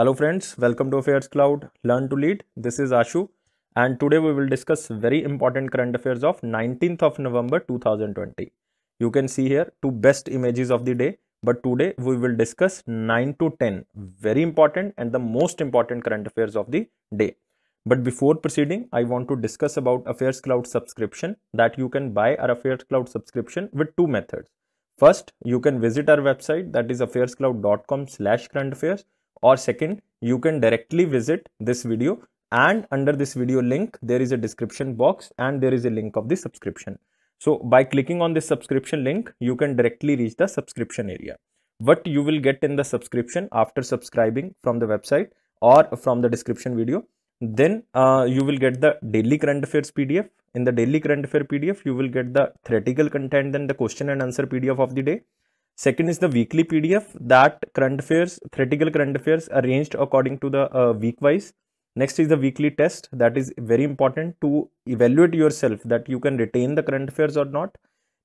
Hello friends, welcome to Affairs Cloud, Learn to Lead. This is Ashu and today we will discuss very important current affairs of 19th of November 2020. You can see here two best images of the day but today we will discuss 9 to 10 very important and the most important current affairs of the day. But before proceeding, I want to discuss about Affairs Cloud subscription that you can buy our Affairs Cloud subscription with two methods. First, you can visit our website that is affairscloud.com slash current affairs or second you can directly visit this video and under this video link there is a description box and there is a link of the subscription so by clicking on this subscription link you can directly reach the subscription area what you will get in the subscription after subscribing from the website or from the description video then uh, you will get the daily current affairs pdf in the daily current affair pdf you will get the theoretical content then the question and answer pdf of the day Second is the weekly PDF that current affairs, critical current affairs arranged according to the uh, week wise. Next is the weekly test that is very important to evaluate yourself that you can retain the current affairs or not.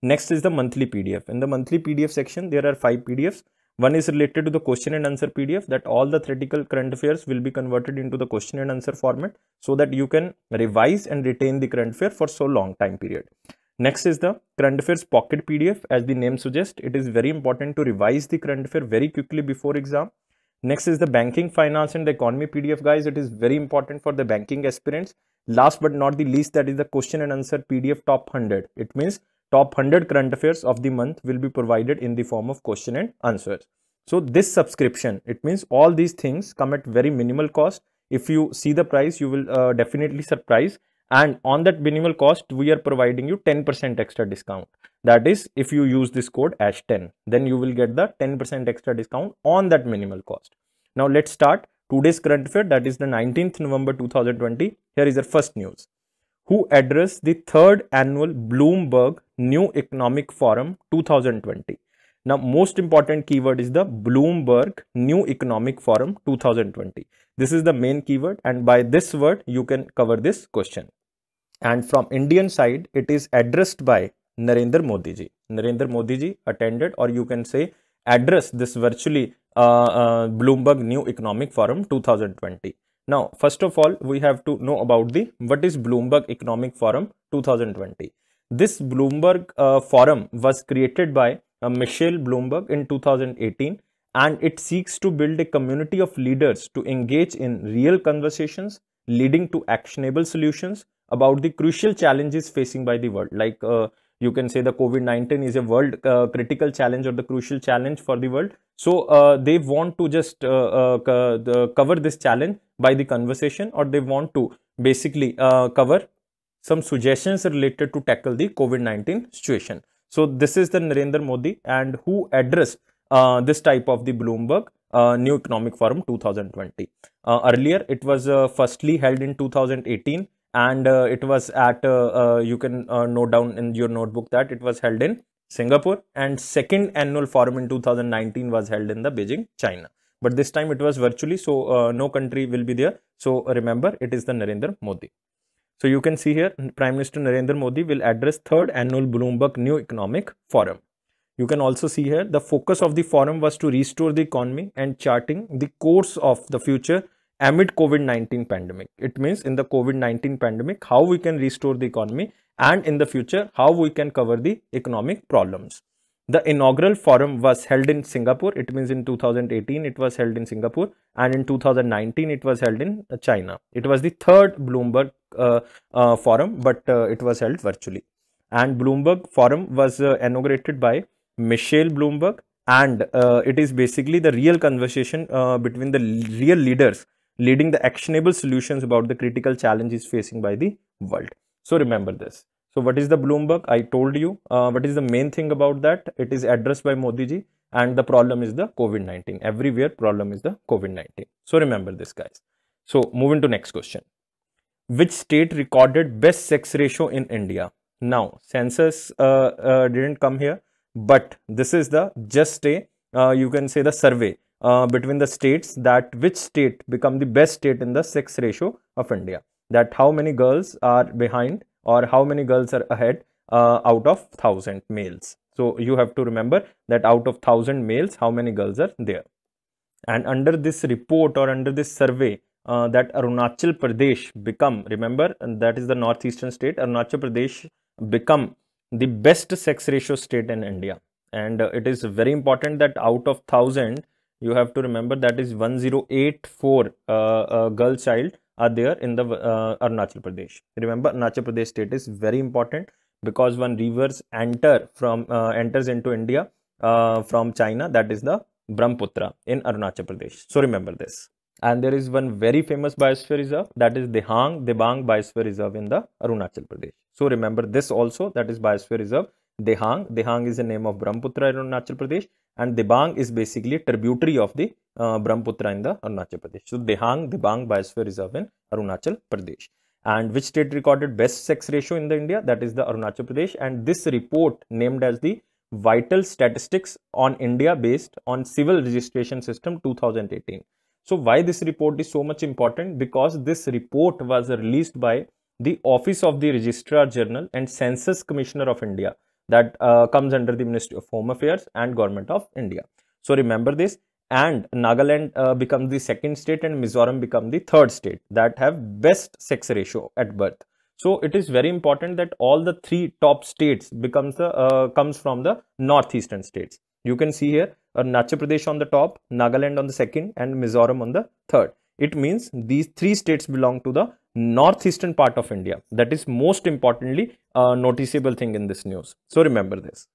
Next is the monthly PDF. In the monthly PDF section, there are five PDFs. One is related to the question and answer PDF that all the theoretical current affairs will be converted into the question and answer format so that you can revise and retain the current affair for so long time period. Next is the current affairs pocket PDF. As the name suggests, it is very important to revise the current affair very quickly before exam. Next is the banking, finance and the economy PDF guys. It is very important for the banking aspirants. Last but not the least, that is the question and answer PDF top 100. It means top 100 current affairs of the month will be provided in the form of question and answers. So this subscription, it means all these things come at very minimal cost. If you see the price, you will uh, definitely surprise and on that minimal cost we are providing you 10% extra discount that is if you use this code ash 10 then you will get the 10% extra discount on that minimal cost now let's start today's current affair that is the 19th november 2020 here is our first news who addressed the third annual bloomberg new economic forum 2020 now most important keyword is the bloomberg new economic forum 2020 this is the main keyword and by this word you can cover this question and from Indian side, it is addressed by Narendra Modi ji. Narendra Modi ji attended, or you can say, address this virtually uh, uh, Bloomberg New Economic Forum 2020. Now, first of all, we have to know about the what is Bloomberg Economic Forum 2020. This Bloomberg uh, Forum was created by uh, Michelle Bloomberg in 2018 and it seeks to build a community of leaders to engage in real conversations leading to actionable solutions about the crucial challenges facing by the world like uh, you can say the covid-19 is a world uh, critical challenge or the crucial challenge for the world so uh, they want to just uh, uh, cover this challenge by the conversation or they want to basically uh, cover some suggestions related to tackle the covid-19 situation so this is the narendra modi and who addressed this type of the bloomberg uh, new economic forum 2020 earlier it was firstly held in 2018 and uh, it was at uh, uh, you can uh, note down in your notebook that it was held in singapore and second annual forum in 2019 was held in the beijing china but this time it was virtually so uh, no country will be there so remember it is the narendra modi so you can see here prime minister narendra modi will address third annual bloomberg new economic forum you can also see here the focus of the forum was to restore the economy and charting the course of the future amid COVID-19 pandemic. It means in the COVID-19 pandemic, how we can restore the economy and in the future, how we can cover the economic problems. The inaugural forum was held in Singapore. It means in 2018, it was held in Singapore and in 2019, it was held in China. It was the third Bloomberg uh, uh, forum, but uh, it was held virtually. And Bloomberg forum was uh, inaugurated by Michelle Bloomberg and uh, it is basically the real conversation uh, between the real leaders leading the actionable solutions about the critical challenges facing by the world. So remember this. So what is the Bloomberg? I told you uh, what is the main thing about that. It is addressed by Modi ji and the problem is the COVID-19. Everywhere problem is the COVID-19. So remember this guys. So moving to next question. Which state recorded best sex ratio in India? Now census uh, uh, didn't come here but this is the just a uh, you can say the survey uh, between the states that which state become the best state in the sex ratio of India. That how many girls are behind or how many girls are ahead uh, out of thousand males. So you have to remember that out of thousand males, how many girls are there. And under this report or under this survey, uh, that Arunachal Pradesh become, remember, that is the northeastern state, Arunachal Pradesh become the best sex ratio state in India. And uh, it is very important that out of thousand, you have to remember that is 1084 uh, uh, girl child are there in the uh, Arunachal Pradesh. Remember Arunachal Pradesh state is very important because when rivers enter from uh, enters into India uh, from China that is the Brahmaputra in Arunachal Pradesh. So remember this. And there is one very famous biosphere reserve that is Dehang Debang Biosphere Reserve in the Arunachal Pradesh. So remember this also that is biosphere reserve Dehang. Dehang is the name of Brahmaputra in Arunachal Pradesh and Dibang is basically tributary of the uh, Brahmaputra in the Arunachal Pradesh. So Dehang, Dibang biosphere reserve in Arunachal Pradesh. And which state recorded best sex ratio in the India? That is the Arunachal Pradesh. And this report named as the Vital Statistics on India based on Civil Registration System 2018. So why this report is so much important? Because this report was released by the Office of the Registrar General and Census Commissioner of India that uh, comes under the Ministry of Home Affairs and Government of India. So remember this and Nagaland uh, becomes the second state and Mizoram become the third state that have best sex ratio at birth. So it is very important that all the three top states becomes the uh, comes from the northeastern states. You can see here Arunachal uh, Pradesh on the top, Nagaland on the second and Mizoram on the third it means these three states belong to the northeastern part of India. That is most importantly a noticeable thing in this news. So remember this.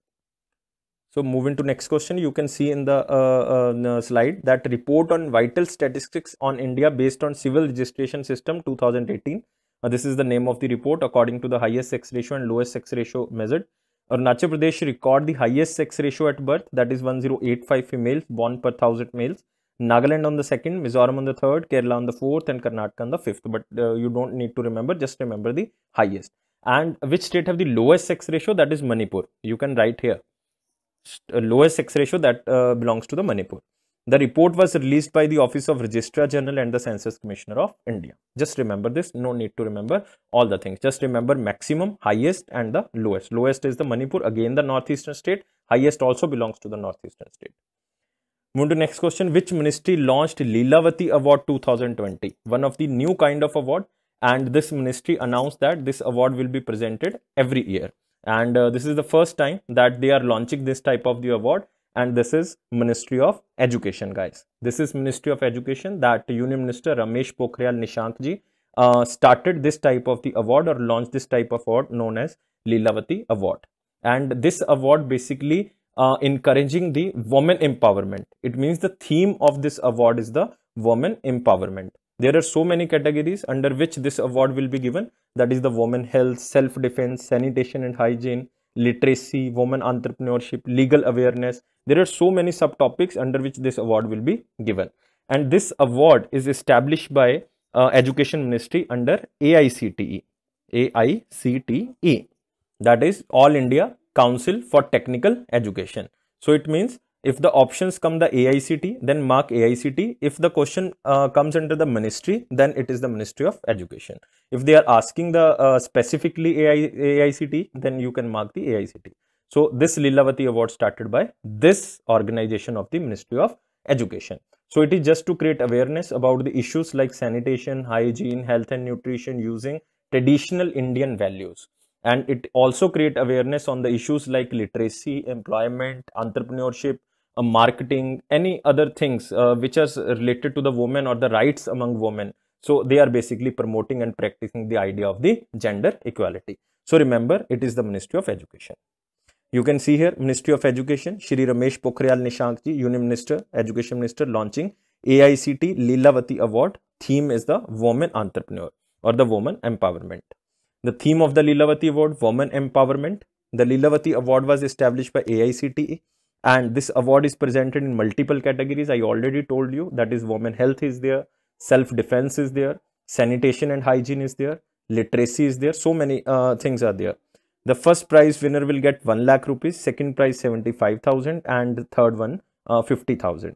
So moving to next question, you can see in the uh, uh, uh slide that report on vital statistics on India based on civil registration system 2018. Uh, this is the name of the report according to the highest sex ratio and lowest sex ratio measured. Arunachal Pradesh record the highest sex ratio at birth that is 1085 females born per 1000 males Nagaland on the second, Mizoram on the third, Kerala on the fourth, and Karnataka on the fifth. But uh, you don't need to remember, just remember the highest. And which state have the lowest sex ratio? That is Manipur. You can write here. Uh, lowest sex ratio that uh, belongs to the Manipur. The report was released by the Office of Registrar General and the Census Commissioner of India. Just remember this, no need to remember all the things. Just remember maximum, highest and the lowest. Lowest is the Manipur, again the northeastern state. Highest also belongs to the northeastern state. Move to next question. Which ministry launched Leelavati Award 2020? One of the new kind of award. And this ministry announced that this award will be presented every year. And uh, this is the first time that they are launching this type of the award. And this is Ministry of Education, guys. This is Ministry of Education that Union Minister Ramesh Pokhrial Nishank ji uh, started this type of the award or launched this type of award known as Leelavati Award. And this award basically uh, encouraging the women empowerment. It means the theme of this award is the women empowerment. There are so many categories under which this award will be given. That is the women health, self-defense, sanitation and hygiene, literacy, women entrepreneurship, legal awareness. There are so many subtopics under which this award will be given. And this award is established by uh, Education Ministry under AICTE. AICTE. That is All India Council for Technical Education. So it means if the options come the AICT, then mark AICT. If the question uh, comes under the ministry, then it is the Ministry of Education. If they are asking the uh, specifically AI, AICT, then you can mark the AICT. So this Lilavati award started by this organization of the Ministry of Education. So it is just to create awareness about the issues like sanitation, hygiene, health and nutrition using traditional Indian values and it also create awareness on the issues like literacy employment entrepreneurship uh, marketing any other things uh, which are related to the women or the rights among women so they are basically promoting and practicing the idea of the gender equality so remember it is the ministry of education you can see here ministry of education shri ramesh pokhriyal nishank ji union minister education minister launching aict lilavati award theme is the woman entrepreneur or the woman empowerment the theme of the Lilavati Award, Women Empowerment. The Lilavati Award was established by AICTE and this award is presented in multiple categories. I already told you that is women health is there, self-defense is there, sanitation and hygiene is there, literacy is there, so many uh, things are there. The first prize winner will get 1 lakh rupees, second prize 75,000 and third one uh, 50,000.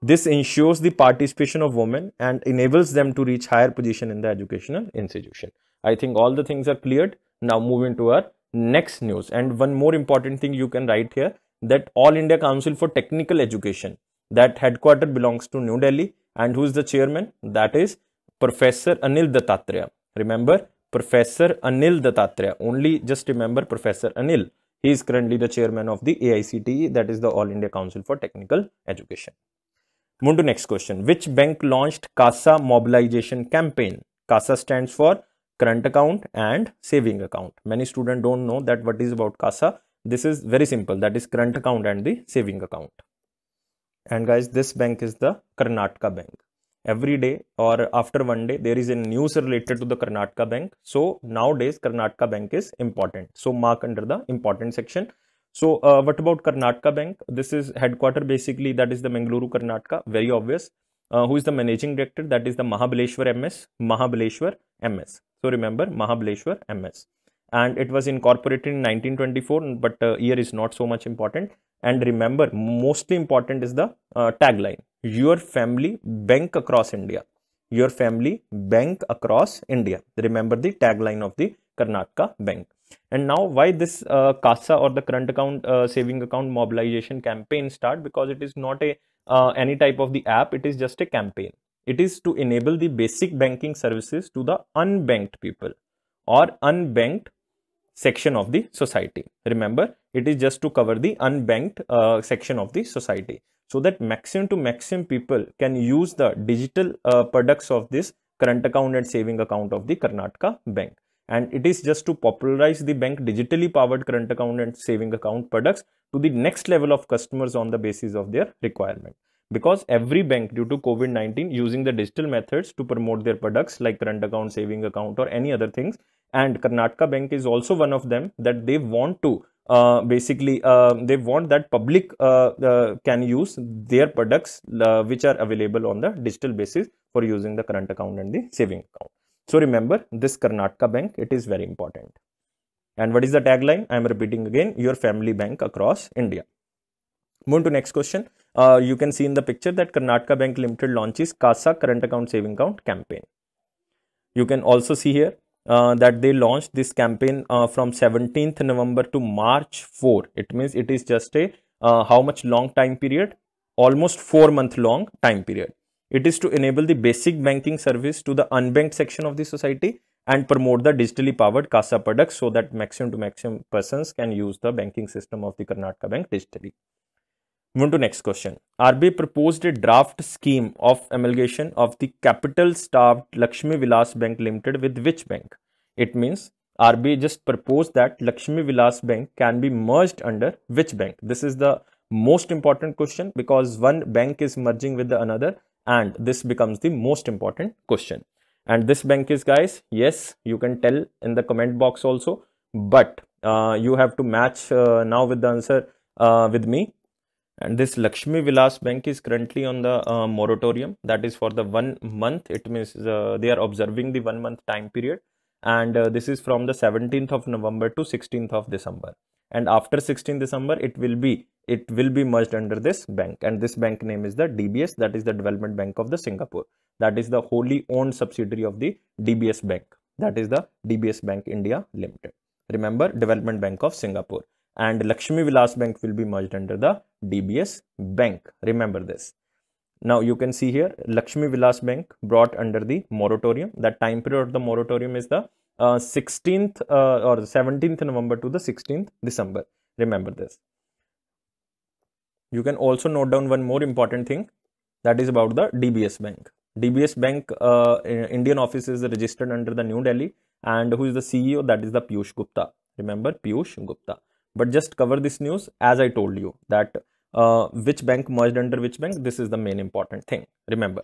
This ensures the participation of women and enables them to reach higher position in the educational institution. I think all the things are cleared. Now move into our next news. And one more important thing you can write here that All India Council for Technical Education that headquarter belongs to New Delhi and who is the chairman? That is Professor Anil Dattatreya. Remember Professor Anil Dattatreya. Only just remember Professor Anil. He is currently the chairman of the AICTE that is the All India Council for Technical Education. Move to next question. Which bank launched CASA mobilization campaign? CASA stands for current account and saving account many students don't know that what is about casa this is very simple that is current account and the saving account and guys this bank is the karnataka bank every day or after one day there is a news related to the karnataka bank so nowadays karnataka bank is important so mark under the important section so uh, what about karnataka bank this is headquarter basically that is the mangaluru karnataka very obvious uh, who is the managing director that is the mahabaleshwar ms mahabaleshwar ms so remember Mahabaleshwar MS. And it was incorporated in 1924, but uh, year is not so much important. And remember, mostly important is the uh, tagline Your family bank across India. Your family bank across India. Remember the tagline of the Karnataka Bank. And now, why this uh, CASA or the current account uh, saving account mobilization campaign start? Because it is not a uh, any type of the app; it is just a campaign it is to enable the basic banking services to the unbanked people or unbanked section of the society. Remember, it is just to cover the unbanked uh, section of the society so that maximum to maximum people can use the digital uh, products of this current account and saving account of the Karnataka bank. And it is just to popularize the bank digitally powered current account and saving account products to the next level of customers on the basis of their requirement because every bank due to covid-19 using the digital methods to promote their products like current account saving account or any other things and karnataka bank is also one of them that they want to uh, basically uh, they want that public uh, uh can use their products uh, which are available on the digital basis for using the current account and the saving account so remember this karnataka bank it is very important and what is the tagline i am repeating again your family bank across india Move to next question. Uh, you can see in the picture that Karnataka Bank Limited launches CASA current account saving account campaign. You can also see here uh, that they launched this campaign uh, from 17th November to March 4. It means it is just a uh, how much long time period? Almost 4 month long time period. It is to enable the basic banking service to the unbanked section of the society and promote the digitally powered CASA products so that maximum to maximum persons can use the banking system of the Karnataka Bank digitally. Move to next question. RBI proposed a draft scheme of amalgamation of the capital-starved Lakshmi Vilas Bank Limited with which bank? It means RBI just proposed that Lakshmi Vilas Bank can be merged under which bank? This is the most important question because one bank is merging with the another and this becomes the most important question. And this bank is guys, yes, you can tell in the comment box also, but uh, you have to match uh, now with the answer uh, with me and this Lakshmi Vilas Bank is currently on the uh, moratorium that is for the one month it means uh, they are observing the one month time period and uh, this is from the 17th of November to 16th of December and after 16th December it will be it will be merged under this bank and this bank name is the DBS that is the Development Bank of the Singapore that is the wholly owned subsidiary of the DBS Bank that is the DBS Bank India Limited remember Development Bank of Singapore and Lakshmi Vilas Bank will be merged under the DBS Bank. Remember this. Now you can see here Lakshmi Vilas Bank brought under the moratorium. That time period of the moratorium is the uh, 16th uh, or 17th November to the 16th December. Remember this. You can also note down one more important thing that is about the DBS Bank. DBS Bank uh, Indian office is registered under the New Delhi and who is the CEO that is the Piyush Gupta. Remember Piyush Gupta but just cover this news as I told you that uh, which bank merged under which bank. This is the main important thing. Remember.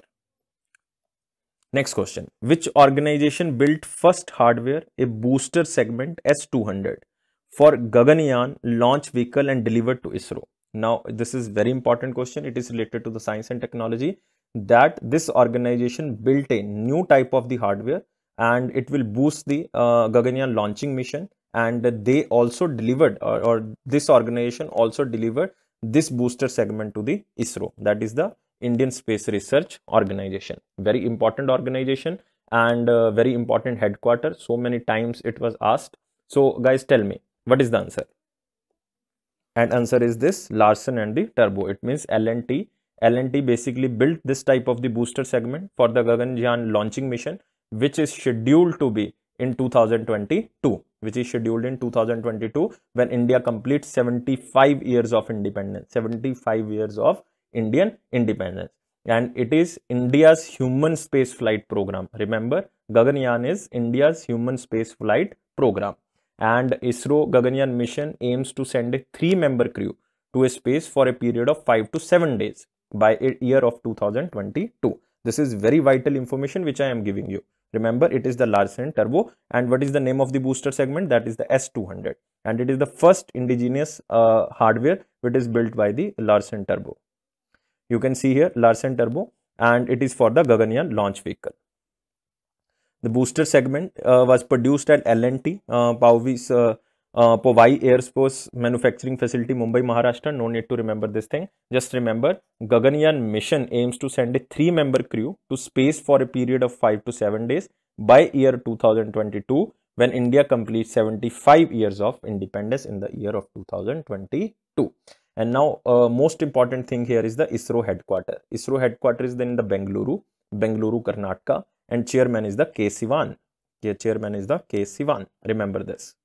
Next question. Which organization built first hardware, a booster segment S200 for Gaganyaan launch vehicle and delivered to ISRO? Now, this is very important question. It is related to the science and technology that this organization built a new type of the hardware and it will boost the uh, Gaganyaan launching mission and they also delivered or, or this organization also delivered this booster segment to the ISRO that is the Indian Space Research Organization very important organization and uh, very important headquarters so many times it was asked so guys tell me what is the answer and answer is this Larsen and the Turbo it means LNT LNT basically built this type of the booster segment for the Gaganyaan launching mission which is scheduled to be in 2022 which is scheduled in 2022 when India completes 75 years of independence, 75 years of Indian independence. And it is India's human space flight program. Remember, Gaganyaan is India's human space flight program. And ISRO Gaganyaan mission aims to send a three-member crew to space for a period of 5 to 7 days by year of 2022. This is very vital information which I am giving you. Remember, it is the Larsen turbo. And what is the name of the booster segment? That is the S200. And it is the first indigenous uh, hardware which is built by the Larsen turbo. You can see here Larsen turbo and it is for the Gaganyaan launch vehicle. The booster segment uh, was produced at LNT, uh, Pauvi's uh, uh, Powai Air Manufacturing Facility, Mumbai, Maharashtra. No need to remember this thing. Just remember, Gaganyaan mission aims to send a three-member crew to space for a period of five to seven days by year 2022 when India completes 75 years of independence in the year of 2022. And now, uh, most important thing here is the ISRO headquarters. ISRO headquarters is then in the Bengaluru, Bengaluru, Karnataka, and chairman is the K Sivan. Yeah, chairman is the K Sivan. Remember this.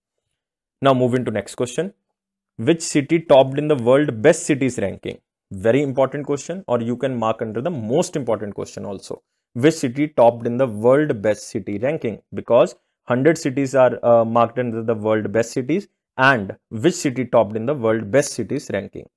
Now move into next question. Which city topped in the world best cities ranking? Very important question or you can mark under the most important question also. Which city topped in the world best city ranking? Because 100 cities are uh, marked under the world best cities and which city topped in the world best cities ranking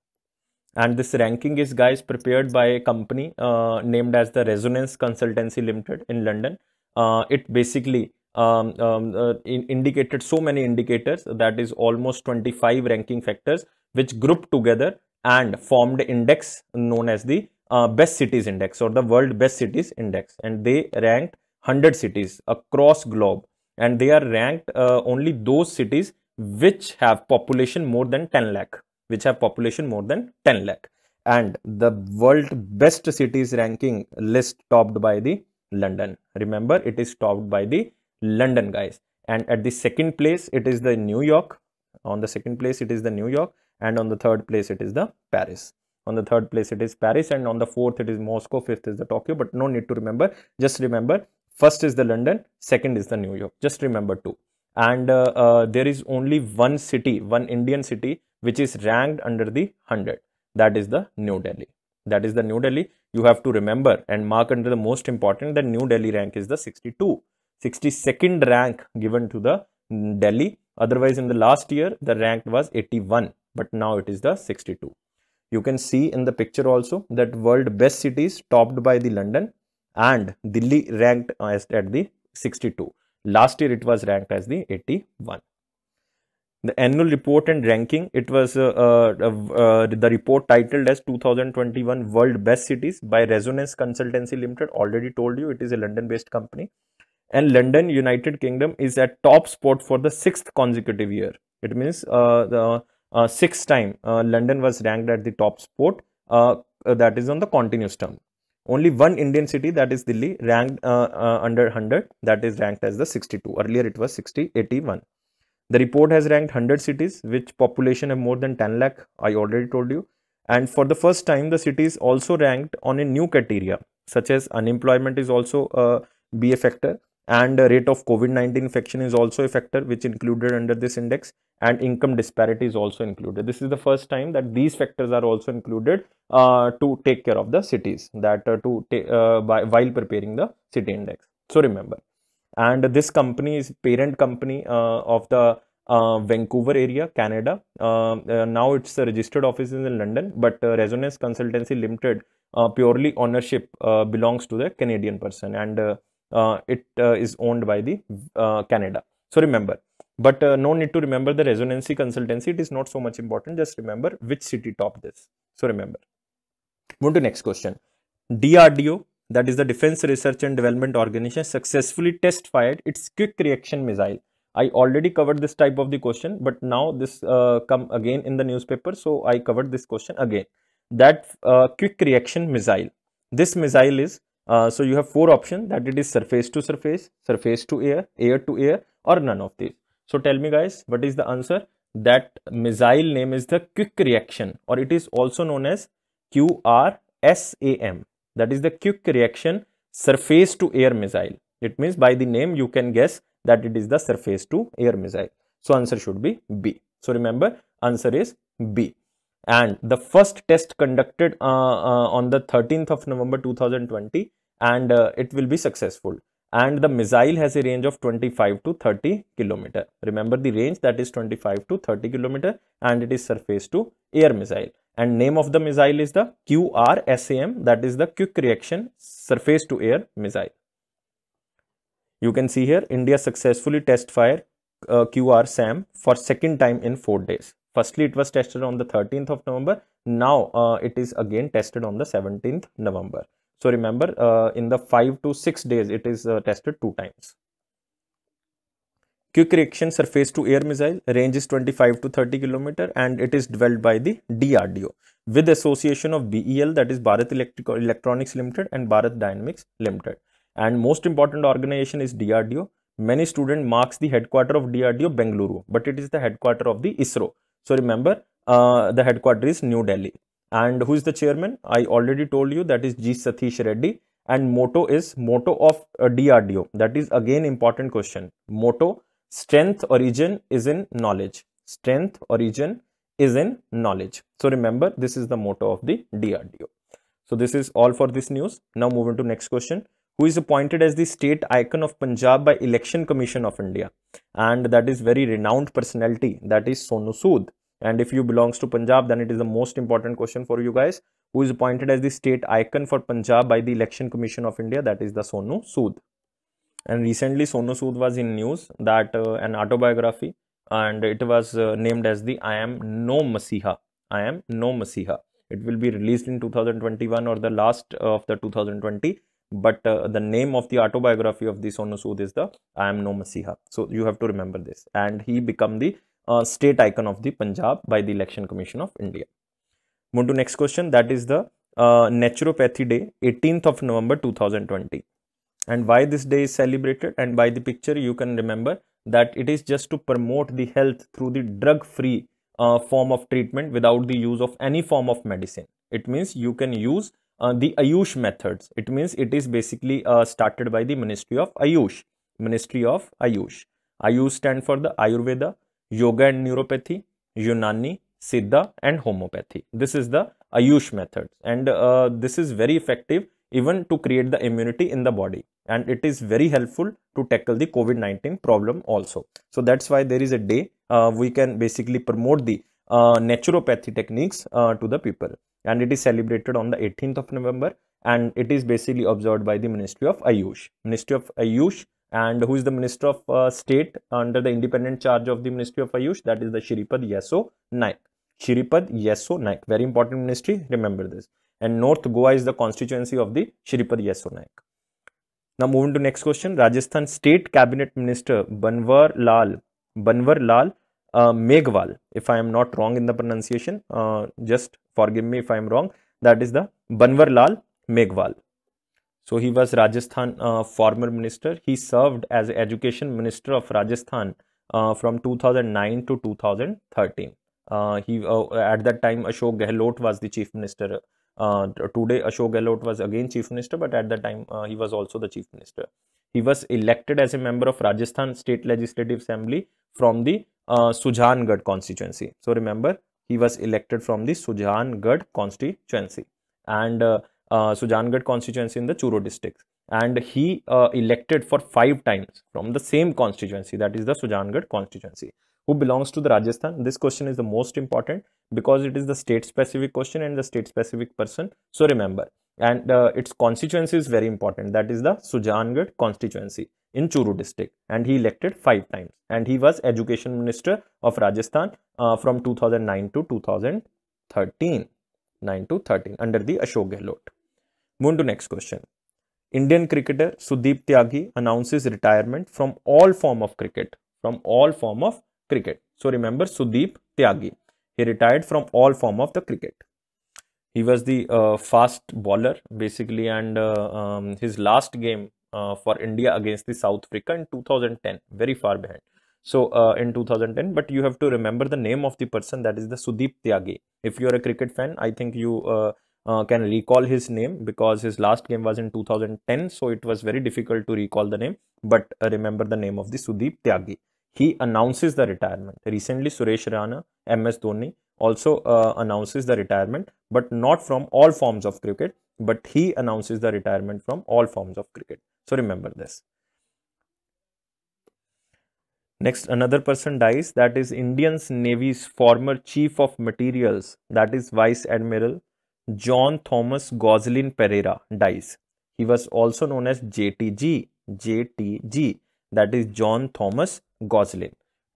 and this ranking is guys prepared by a company uh, named as the resonance consultancy limited in london uh, it basically um, um, uh, in indicated so many indicators that is almost 25 ranking factors which grouped together and formed index known as the uh, best cities index or the world best cities index and they ranked 100 cities across globe and they are ranked uh, only those cities which have population more than 10 lakh which have population more than 10 lakh and the world best cities ranking list topped by the london remember it is topped by the London, guys. And at the second place, it is the New York. On the second place, it is the New York. And on the third place, it is the Paris. On the third place, it is Paris. And on the fourth, it is Moscow. Fifth is the Tokyo. But no need to remember. Just remember, first is the London. Second is the New York. Just remember two. And uh, uh, there is only one city, one Indian city, which is ranked under the 100. That is the New Delhi. That is the New Delhi. You have to remember and mark under the most important that New Delhi rank is the 62 62nd rank given to the Delhi. Otherwise, in the last year, the rank was 81, but now it is the 62. You can see in the picture also that world best cities topped by the London and Delhi ranked as at the 62. Last year, it was ranked as the 81 the annual report and ranking it was uh, uh, uh, uh the report titled as 2021 world best cities by resonance consultancy limited already told you it is a london based company and London, United Kingdom is at top spot for the sixth consecutive year. It means uh, the uh, sixth time uh, London was ranked at the top spot. Uh, uh, that is on the continuous term. Only one Indian city that is Delhi ranked uh, under 100 that is ranked as the 62. Earlier it was 60, 81. The report has ranked 100 cities which population have more than 10 lakh. I already told you. And for the first time, the city is also ranked on a new criteria such as unemployment is also be a factor and uh, rate of COVID-19 infection is also a factor which included under this index and income disparity is also included. This is the first time that these factors are also included uh, to take care of the cities that uh, to uh, by, while preparing the city index. So remember and this company is parent company uh, of the uh, Vancouver area, Canada. Um, now it's a registered offices in London, but Resonance Consultancy Limited purely ownership belongs to the Canadian person and uh, it uh, is owned by the uh, Canada. So remember, but no need to remember the resonancy consultancy. It is not so much important. Just remember which city top this. So remember. Move to next question. DRDO, that is the Defense Research and Development Organization, successfully test fired its quick reaction missile. I already covered this type of the question, but now this uh, come again in the newspaper. So I covered this question again. That uh, quick reaction missile. This missile is uh, so you have four options that it is surface to surface, surface to air, air to air or none of these. So tell me guys, what is the answer? That missile name is the quick reaction or it is also known as QRSAM. That is the quick reaction surface to air missile. It means by the name you can guess that it is the surface to air missile. So answer should be B. So remember answer is B and the first test conducted uh, uh, on the 13th of November 2020 and uh, it will be successful and the missile has a range of 25 to 30 kilometer remember the range that is 25 to 30 kilometer and it is surface to air missile and name of the missile is the QRSAM that is the quick reaction surface to air missile you can see here india successfully test fire uh, QRSAM for second time in 4 days firstly it was tested on the 13th of november now uh, it is again tested on the 17th november so remember uh, in the 5 to 6 days it is uh, tested two times quick reaction surface to air missile range is 25 to 30 kilometer and it is developed by the drdo with association of bel that is bharat Electric electronics limited and bharat dynamics limited and most important organization is drdo many student marks the headquarter of drdo bengaluru but it is the headquarter of the isro so remember, uh, the headquarters is New Delhi. And who is the chairman? I already told you that is G. Satish Reddy. And motto is motto of uh, DRDO. That is again important question. Motto, strength origin is in knowledge. Strength origin is in knowledge. So remember, this is the motto of the DRDO. So this is all for this news. Now move into next question who is appointed as the state icon of Punjab by Election Commission of India. And that is very renowned personality, that is Sonu Sood. And if you belongs to Punjab, then it is the most important question for you guys, who is appointed as the state icon for Punjab by the Election Commission of India, that is the Sonu Sood. And recently Sonu Sood was in news that uh, an autobiography and it was uh, named as the I am no Masiha. I am no Masiha. It will be released in 2021 or the last of the 2020 but uh, the name of the autobiography of the Sonu Sood is the I am no Masiha. So you have to remember this. And he become the uh, state icon of the Punjab by the Election Commission of India. Move to next question. That is the uh, Naturopathy Day, 18th of November 2020. And why this day is celebrated and by the picture you can remember that it is just to promote the health through the drug-free uh, form of treatment without the use of any form of medicine. It means you can use uh, the Ayush methods. It means it is basically uh, started by the Ministry of Ayush. Ministry of Ayush. Ayush stand for the Ayurveda, Yoga and Neuropathy, Yunani, Siddha and Homeopathy. This is the Ayush methods, and uh, this is very effective even to create the immunity in the body and it is very helpful to tackle the COVID-19 problem also. So that's why there is a day uh, we can basically promote the uh, naturopathy techniques to the people and it is celebrated on the 18th of November and it is basically observed by the Ministry of Ayush. Ministry of Ayush and who is the Minister of uh, State under the independent charge of the Ministry of Ayush that is the Shripad Yaso Naik. Shripad Yaso Naik, very important ministry, remember this. And North Goa is the constituency of the Shripad Yaso Naik. Now moving to next question, Rajasthan State Cabinet Minister Banwar Lal, Banwar Lal uh, Meghwal, if I am not wrong in the pronunciation, uh, just forgive me if i'm wrong that is the Lal megwal so he was rajasthan uh, former minister he served as education minister of rajasthan uh, from 2009 to 2013 uh, he uh, at that time ashok gehlot was the chief minister uh, today ashok gehlot was again chief minister but at that time uh, he was also the chief minister he was elected as a member of rajasthan state legislative assembly from the uh, constituency. So remember, he was elected from the Sujangarh constituency and uh, uh, constituency in the Churu district and he uh, elected for five times from the same constituency that is the Sujangarh constituency who belongs to the Rajasthan this question is the most important because it is the state specific question and the state specific person so remember and uh, its constituency is very important that is the Sujangarh constituency in Churu district and he elected five times and he was education minister of Rajasthan uh, from 2009 to 2013 9 to 13 under the Ashok Gehlot. Move to next question. Indian cricketer Sudeep Tyagi announces retirement from all form of cricket from all form of cricket. So remember Sudeep Tyagi he retired from all form of the cricket he was the uh, fast bowler basically and uh, um, his last game uh, for India against the South Africa in 2010, very far behind. So uh, in 2010, but you have to remember the name of the person that is the Sudip Tyagi. If you are a cricket fan, I think you uh, uh can recall his name because his last game was in 2010, so it was very difficult to recall the name. But uh, remember the name of the Sudip Tyagi he announces the retirement. Recently, Suresh Rana, MS Dhoni also uh, announces the retirement, but not from all forms of cricket, but he announces the retirement from all forms of cricket. So remember this. Next, another person dies that is Indian Navy's former Chief of Materials, that is Vice Admiral John Thomas Goslin Pereira dies. He was also known as JTG. JTG that is John Thomas Goslin,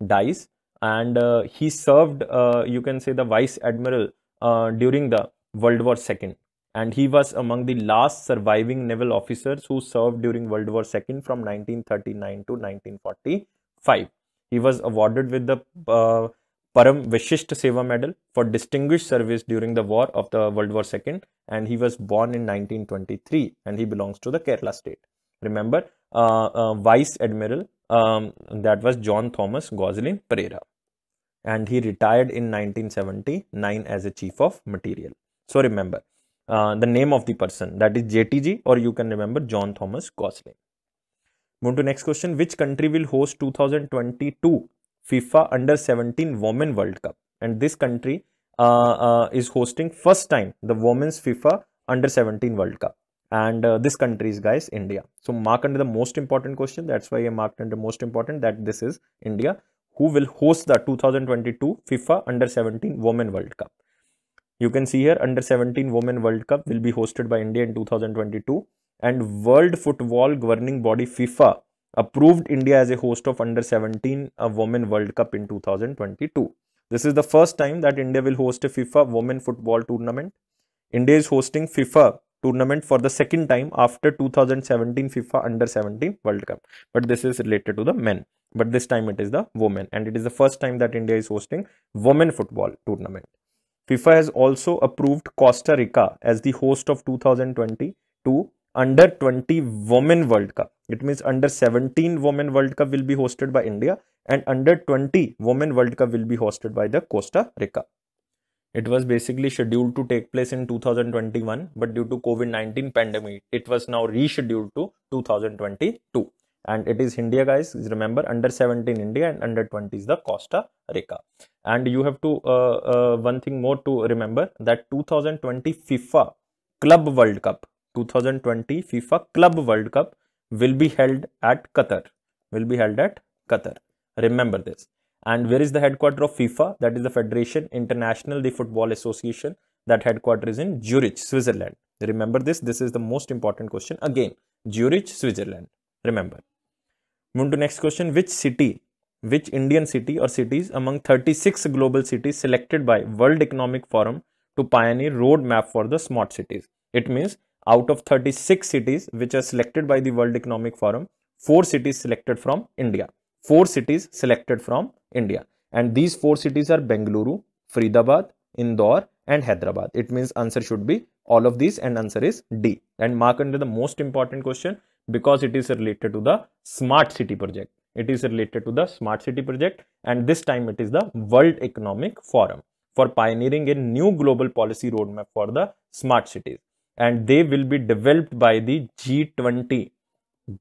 dies. And uh, he served, uh, you can say, the vice admiral uh, during the World War II. And he was among the last surviving naval officers who served during World War II from 1939 to 1945. He was awarded with the uh, Param Vishisht Seva Medal for distinguished service during the war of the World War II and he was born in 1923 and he belongs to the Kerala state. Remember, uh, uh, Vice Admiral um, that was John Thomas Goslin Pereira and he retired in 1979 as a chief of material. So remember uh, the name of the person that is JTG or you can remember John Thomas Gosling. Move to next question. Which country will host 2022 FIFA Under 17 Women World Cup? And this country uh, uh, is hosting first time the Women's FIFA Under 17 World Cup and uh, this country is guys india so mark under the most important question that's why i marked under most important that this is india who will host the 2022 fifa under 17 women world cup you can see here under 17 women world cup will be hosted by india in 2022 and world football governing body fifa approved india as a host of under 17 uh, women world cup in 2022 this is the first time that india will host a fifa women football tournament india is hosting fifa tournament for the second time after 2017 FIFA Under 17 World Cup. But this is related to the men. But this time it is the women, and it is the first time that India is hosting women football tournament. FIFA has also approved Costa Rica as the host of 2022 under 20 women world cup it means under 17 women world cup will be hosted by india and under 20 women world cup will be hosted by the costa rica it was basically scheduled to take place in 2021, but due to COVID-19 pandemic, it was now rescheduled to 2022. And it is India, guys. Remember, under 17 India and under 20 is the Costa Rica. And you have to uh, uh, one thing more to remember that 2020 FIFA Club World Cup, 2020 FIFA Club World Cup will be held at Qatar. Will be held at Qatar. Remember this. And where is the headquarter of FIFA? That is the Federation International the Football Association. That headquarter is in Zurich, Switzerland. Remember this. This is the most important question. Again, Zurich, Switzerland. Remember. Move to next question. Which city, which Indian city or cities among 36 global cities selected by World Economic Forum to pioneer roadmap for the smart cities? It means out of 36 cities which are selected by the World Economic Forum, 4 cities selected from India four cities selected from India. And these four cities are Bengaluru, Faridabad, Indore and Hyderabad. It means answer should be all of these and answer is D. And mark under the most important question because it is related to the smart city project. It is related to the smart city project and this time it is the World Economic Forum for pioneering a new global policy roadmap for the smart cities. And they will be developed by the G20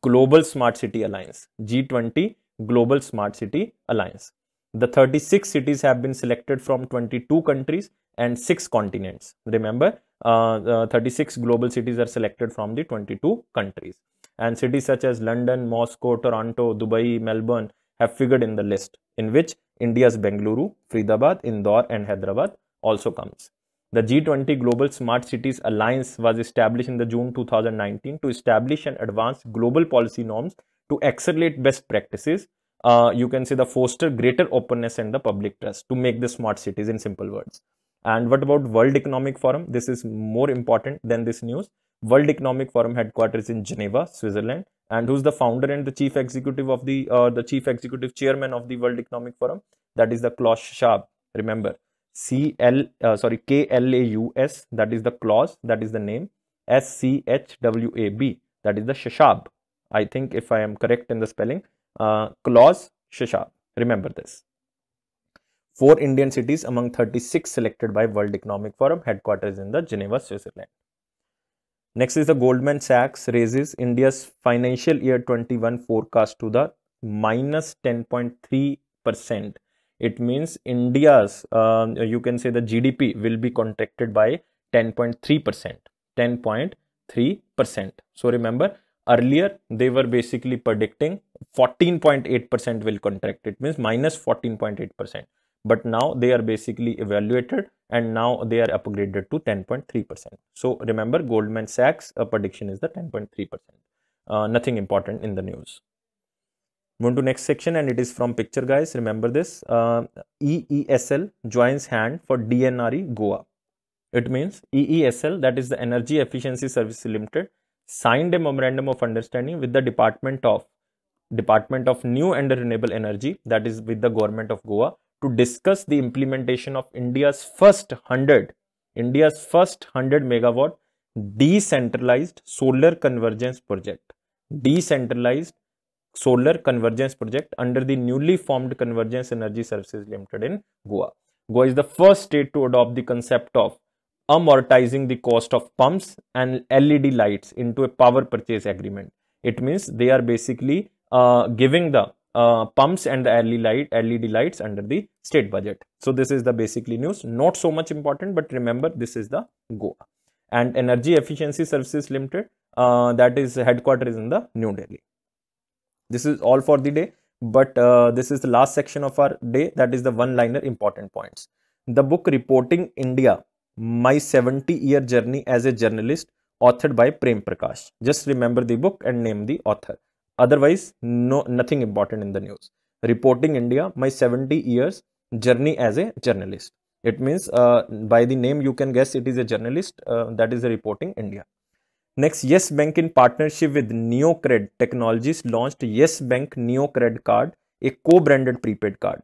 Global Smart City Alliance. G20 Global Smart City Alliance. The 36 cities have been selected from 22 countries and 6 continents. Remember, uh, 36 global cities are selected from the 22 countries. And cities such as London, Moscow, Toronto, Dubai, Melbourne have figured in the list, in which India's Bengaluru, Faridabad, Indore, and Hyderabad also comes. The G20 Global Smart Cities Alliance was established in the June 2019 to establish and advance global policy norms to accelerate best practices uh, you can say the foster greater openness and the public trust to make the smart cities in simple words and what about world economic forum this is more important than this news world economic forum headquarters in geneva switzerland and who's the founder and the chief executive of the uh, the chief executive chairman of the world economic forum that is the klaus schwab remember c l uh, sorry k l a u s that is the klaus that is the name s c h w a b that is the shashab I think if I am correct in the spelling, uh, Klaus Shishab. Remember this. Four Indian cities among 36 selected by World Economic Forum, headquarters in the Geneva, Switzerland. Next is the Goldman Sachs raises India's financial year 21 forecast to the minus 10.3 percent. It means India's, um, you can say the GDP will be contracted by 10.3 percent. 10.3 percent. So remember, earlier they were basically predicting 14.8% will contract it means minus 14.8% but now they are basically evaluated and now they are upgraded to 10.3%. So remember Goldman Sachs prediction is the 10.3%. Uh, nothing important in the news. Move to next section and it is from picture guys. Remember this uh, EESL joins hand for DNRE Goa. It means EESL that is the Energy Efficiency Service Limited signed a memorandum of understanding with the Department of Department of New and Renewable Energy, that is with the government of Goa, to discuss the implementation of India's first 100 India's first 100 megawatt decentralized solar convergence project. Decentralized solar convergence project under the newly formed Convergence Energy Services Limited in Goa. Goa is the first state to adopt the concept of amortizing the cost of pumps and LED lights into a power purchase agreement. It means they are basically uh, giving the uh, pumps and the LED, light, LED lights under the state budget. So this is the basically news, not so much important, but remember this is the Goa. And Energy Efficiency Services Limited, uh, that is headquarters in the New Delhi. This is all for the day, but uh, this is the last section of our day, that is the one-liner important points. The book Reporting India my 70 Year Journey as a Journalist, authored by Prem Prakash. Just remember the book and name the author. Otherwise, no, nothing important in the news. Reporting India, My 70 Years Journey as a Journalist. It means uh, by the name you can guess it is a journalist, uh, that is a Reporting India. Next, Yes Bank in partnership with NeoCred Technologies launched Yes Bank NeoCred card, a co-branded prepaid card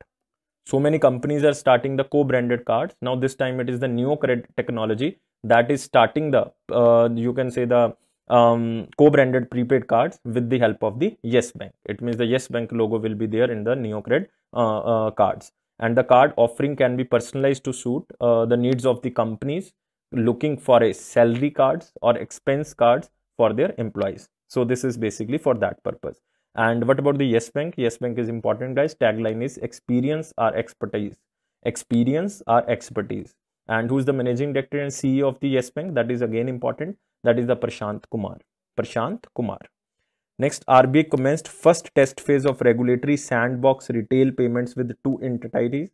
so many companies are starting the co-branded cards now this time it is the neocred technology that is starting the uh, you can say the um, co-branded prepaid cards with the help of the yes bank it means the yes bank logo will be there in the neocred uh, uh, cards and the card offering can be personalized to suit uh, the needs of the companies looking for a salary cards or expense cards for their employees so this is basically for that purpose and what about the Yes Bank? Yes Bank is important, guys. Tagline is experience or expertise. Experience or expertise. And who's the managing director and CEO of the Yes Bank? That is again important. That is the Prashant Kumar. Prashant Kumar. Next, RBI commenced first test phase of regulatory sandbox retail payments with two entities.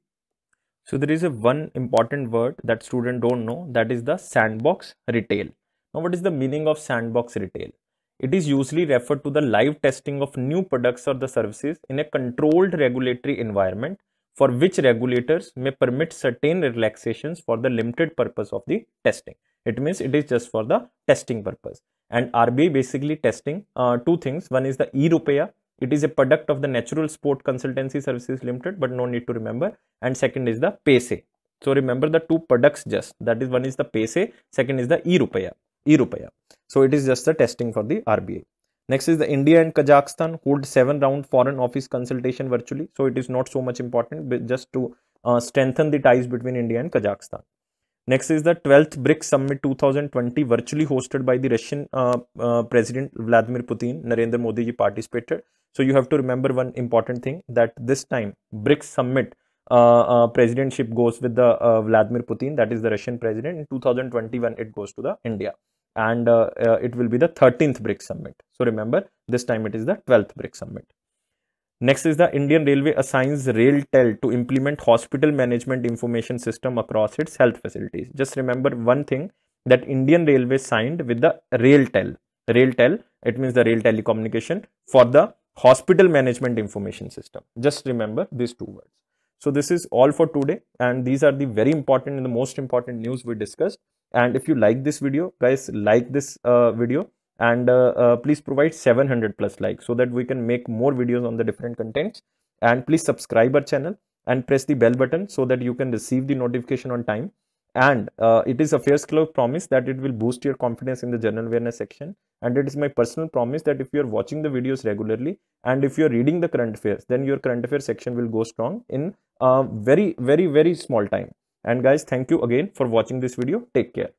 So there is a one important word that student don't know that is the sandbox retail. Now what is the meaning of sandbox retail? It is usually referred to the live testing of new products or the services in a controlled regulatory environment for which regulators may permit certain relaxations for the limited purpose of the testing. It means it is just for the testing purpose. And RBI basically testing uh, two things. One is the eRupaya. It is a product of the Natural Sport Consultancy Services Limited, but no need to remember. And second is the PaySay. So remember the two products just. That is one is the PaySay, second is the eRupaya e So it is just the testing for the RBI. Next is the India and Kazakhstan hold seven round foreign office consultation virtually. So it is not so much important, but just to uh, strengthen the ties between India and Kazakhstan. Next is the 12th BRICS Summit 2020, virtually hosted by the Russian uh, uh, President Vladimir Putin. Narendra Modi ji participated. So you have to remember one important thing that this time BRICS Summit uh, uh presidency goes with the uh, Vladimir Putin, that is the Russian president. In 2021, it goes to the India and uh, uh, it will be the 13th BRICS summit. So remember, this time it is the 12th BRICS summit. Next is the Indian Railway assigns RailTel to implement hospital management information system across its health facilities. Just remember one thing that Indian Railway signed with the RailTel. RailTel, it means the rail telecommunication for the hospital management information system. Just remember these two words. So this is all for today and these are the very important and the most important news we discussed and if you like this video guys like this uh, video and uh, uh, please provide 700 plus likes so that we can make more videos on the different contents and please subscribe our channel and press the bell button so that you can receive the notification on time and uh, it is a Affairs Club promise that it will boost your confidence in the general awareness section and it is my personal promise that if you are watching the videos regularly and if you are reading the current affairs then your current affairs section will go strong in a very very very small time and guys thank you again for watching this video take care